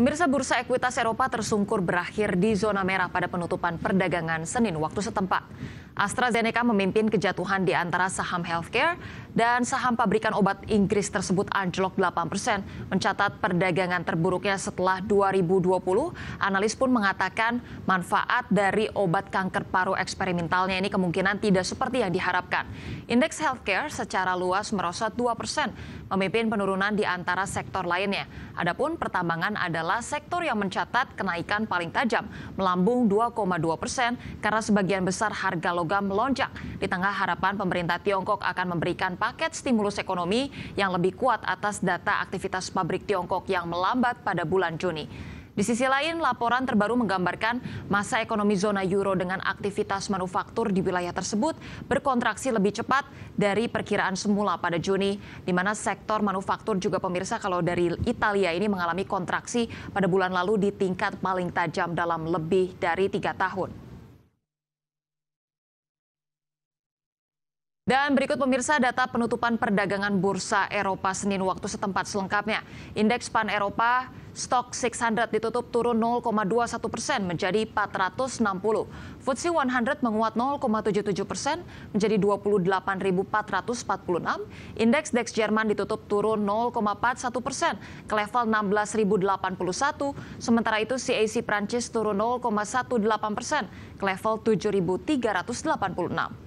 Pemirsa Bursa Ekuitas Eropa tersungkur berakhir di zona merah pada penutupan perdagangan Senin waktu setempat. AstraZeneca memimpin kejatuhan di antara saham healthcare dan saham pabrikan obat Inggris tersebut anjlok 8 persen, mencatat perdagangan terburuknya setelah 2020. Analis pun mengatakan manfaat dari obat kanker paru eksperimentalnya ini kemungkinan tidak seperti yang diharapkan. Indeks healthcare secara luas merosot 2 persen, memimpin penurunan di antara sektor lainnya. Adapun pertambangan adalah sektor yang mencatat kenaikan paling tajam, melambung 2,2 persen karena sebagian besar harga logam melonjak. Di tengah harapan pemerintah Tiongkok akan memberikan paket stimulus ekonomi yang lebih kuat atas data aktivitas pabrik Tiongkok yang melambat pada bulan Juni. Di sisi lain, laporan terbaru menggambarkan masa ekonomi zona euro dengan aktivitas manufaktur di wilayah tersebut berkontraksi lebih cepat dari perkiraan semula pada Juni, di mana sektor manufaktur juga pemirsa kalau dari Italia ini mengalami kontraksi pada bulan lalu di tingkat paling tajam dalam lebih dari tiga tahun. Dan berikut pemirsa data penutupan perdagangan bursa Eropa Senin waktu setempat selengkapnya. Indeks Pan Eropa Stok 600 ditutup turun 0,21 persen menjadi 460. FTSE 100 menguat 0,77 persen menjadi 28.446. Indeks DEX Jerman ditutup turun 0,41 persen ke level 16.081. Sementara itu CAC Prancis turun 0,18 persen ke level 7.386.